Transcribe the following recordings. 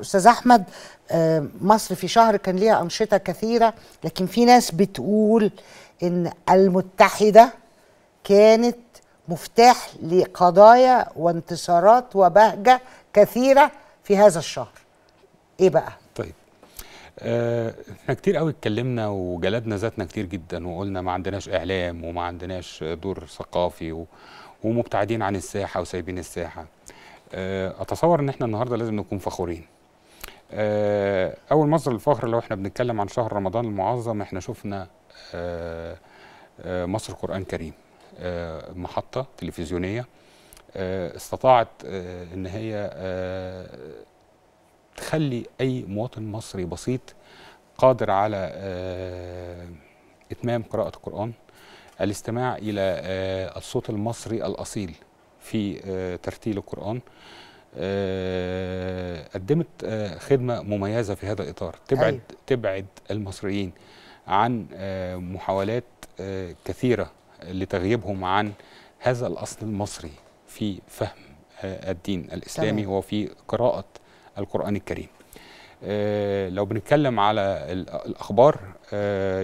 استاذ احمد آه، مصر في شهر كان ليها انشطه كثيره لكن في ناس بتقول ان المتحده كانت مفتاح لقضايا وانتصارات وبهجه كثيره في هذا الشهر ايه بقى طيب آه، احنا كتير قوي اتكلمنا وجلدنا ذاتنا كتير جدا وقلنا ما عندناش اعلام وما عندناش دور ثقافي و... ومبتعدين عن الساحه وسايبين الساحه آه، اتصور ان احنا النهارده لازم نكون فخورين آه، اول مصدر للفخر لو احنا بنتكلم عن شهر رمضان المعظم احنا شفنا آه، آه، مصر قران كريم محطه تلفزيونيه استطاعت ان هي تخلي اي مواطن مصري بسيط قادر على اتمام قراءه القران الاستماع الى الصوت المصري الاصيل في ترتيل القران آه، قدمت آه، خدمه مميزه في هذا الاطار تبعد أيوه. تبعد المصريين عن آه، محاولات كثيره لتغيبهم عن هذا الاصل المصري في فهم الدين الاسلامي تمام. وفي قراءه القران الكريم لو بنتكلم على الاخبار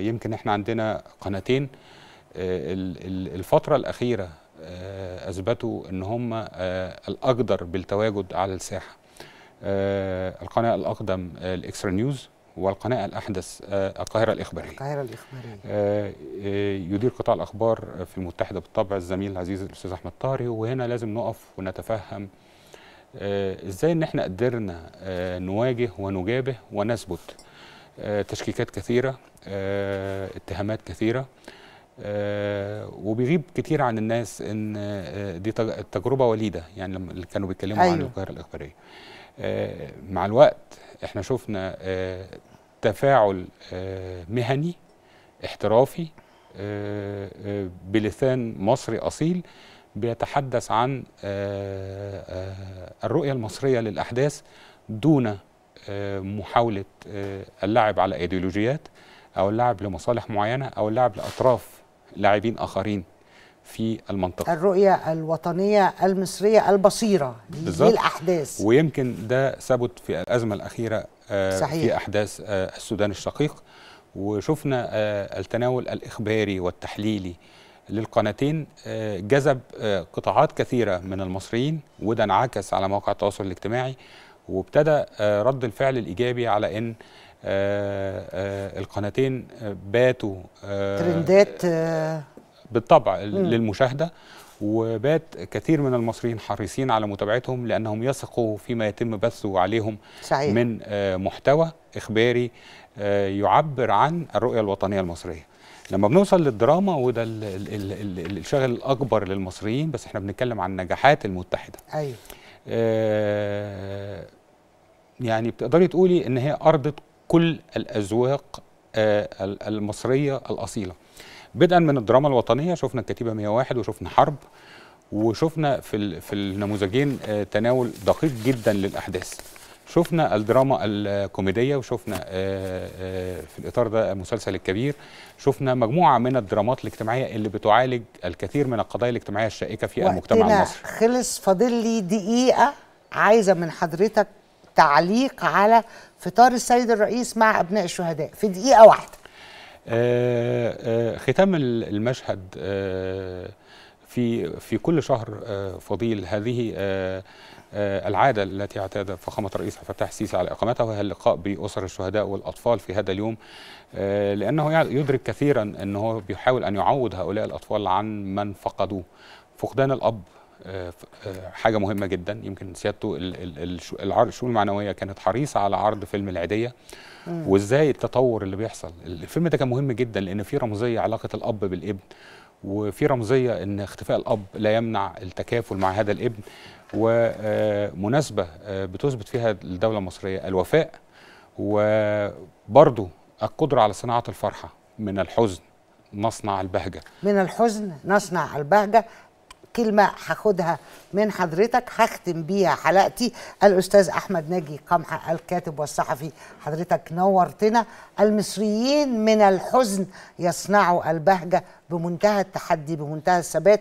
يمكن احنا عندنا قناتين الفتره الاخيره آه، اثبتوا ان هم آه، الاقدر بالتواجد على الساحه آه، القناه الاقدم الاكسترا نيوز والقناه الاحدث القاهره الاخباريه القاهره الاخباريه يدير قطاع الاخبار في المتحده بالطبع الزميل العزيز الاستاذ احمد طاري وهنا لازم نقف ونتفهم ازاي ان احنا قدرنا نواجه ونجابه ونثبت تشكيكات كثيره اتهامات كثيره آه، وبيغيب كتير عن الناس ان آه، دي تجربه وليده يعني لما كانوا بيتكلموا أيوه. عن القاهره الاخباريه آه، مع الوقت احنا شفنا تفاعل مهني احترافي بلسان مصري اصيل بيتحدث عن الرؤيه المصريه للاحداث دون محاوله اللعب على ايديولوجيات او اللعب لمصالح معينه او اللعب لاطراف لاعبين اخرين في المنطقه الرؤيه الوطنيه المصريه البصيره للاحداث ويمكن ده ثبت في الازمه الاخيره آه، صحيح. في احداث آه، السودان الشقيق وشفنا آه، التناول الاخباري والتحليلي للقناتين جذب قطاعات كثيره من المصريين وده انعكس على مواقع التواصل الاجتماعي وابتدى رد الفعل الايجابي على ان آه، آه، القناتين آه، باتوا ترندات بالطبع للمشاهده وبات كثير من المصريين حريصين على متابعتهم لانهم يثقوا فيما يتم بثه عليهم صحيح. من محتوى اخباري يعبر عن الرؤيه الوطنيه المصريه لما بنوصل للدراما وده الشغل الاكبر للمصريين بس احنا بنتكلم عن نجاحات المتحده ايوه آه يعني بتقدري تقولي ان هي ارضت كل الأذواق آه، المصرية الأصيلة بدءا من الدراما الوطنية شفنا الكتيبة 101 وشفنا حرب وشفنا في في النموذجين آه، تناول دقيق جدا للأحداث شفنا الدراما الكوميدية وشفنا آه، في الإطار ده المسلسل الكبير شفنا مجموعة من الدرامات الاجتماعية اللي بتعالج الكثير من القضايا الاجتماعية الشائكة في المجتمع المصري خلص فاضل لي دقيقة عايزة من حضرتك تعليق على فطار السيد الرئيس مع أبناء الشهداء في دقيقة واحدة آه، آه، ختام المشهد آه، في في كل شهر فضيل هذه العادة التي اعتاد فخامة الرئيس عبد الفتاح السيسي على إقامتها وهي اللقاء بأسر الشهداء والأطفال في هذا اليوم لأنه يدرك كثيرا أنه بيحاول أن يعوض هؤلاء الأطفال عن من فقدوه فقدان الأب آه، آه، حاجه مهمه جدا يمكن سيادته العرض الشؤون المعنويه كانت حريصه على عرض فيلم العيديه وازاي التطور اللي بيحصل الفيلم ده كان مهم جدا لان فيه رمزيه علاقه الاب بالابن وفي رمزيه ان اختفاء الاب لا يمنع التكافل مع هذا الابن ومناسبه آه، بتثبت فيها الدوله المصريه الوفاء وبرضو القدره على صناعه الفرحه من الحزن نصنع البهجه من الحزن نصنع البهجه كلمه هاخدها من حضرتك هختم بيها حلقتي الاستاذ احمد ناجي قمحه الكاتب والصحفي حضرتك نورتنا المصريين من الحزن يصنعوا البهجه بمنتهى التحدي بمنتهى الثبات